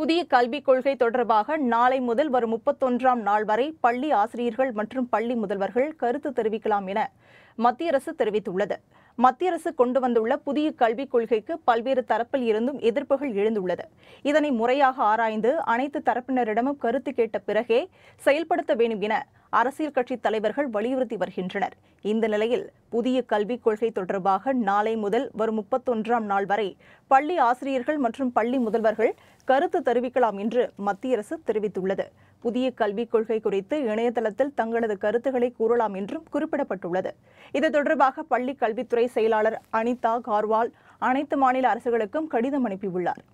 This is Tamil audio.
புதிய கல்விக் கொள்கை தொடர்பாக நாளை முதல் வரும் முப்பத்தொன்றாம் நாள் வரை பள்ளி ஆசிரியர்கள் மற்றும் பள்ளி முதல்வர்கள் கருத்து தெரிவிக்கலாம் என மத்திய அரசு தெரிவித்துள்ளது மத்திய அரசு கொண்டு வந்துள்ள புதிய கல்விக் கொள்கைக்கு பல்வேறு தரப்பில் இருந்தும் எதிர்ப்புகள் எழுந்துள்ளது இதனை முறையாக ஆராய்ந்து அனைத்து தரப்பினரிடமும் கருத்து கேட்ட பிறகே செயல்படுத்த வேண்டும் என அரசியல் கட்சி தலைவர்கள் வலியுறுத்தி வருகின்றனர் இந்த நிலையில் புதிய கல்விக் கொள்கை தொடர்பாக நாளை முதல் வரும் முப்பத்தொன்றாம் நாள் வரை பள்ளி ஆசிரியர்கள் மற்றும் பள்ளி முதல்வர்கள் கருத்து தெரிவிக்கலாம் என்று மத்திய அரசு தெரிவித்துள்ளது புதிய கல்விக் கொள்கை குறித்து இணையதளத்தில் தங்களது கருத்துக்களை கூறலாம் என்றும் குறிப்பிடப்பட்டுள்ளது இது தொடர்பாக பள்ளி கல்வித்துறை செயலாளர் அனிதா கார்வால் அனைத்து மாநில அரசுகளுக்கும் கடிதம் அனுப்பியுள்ளார்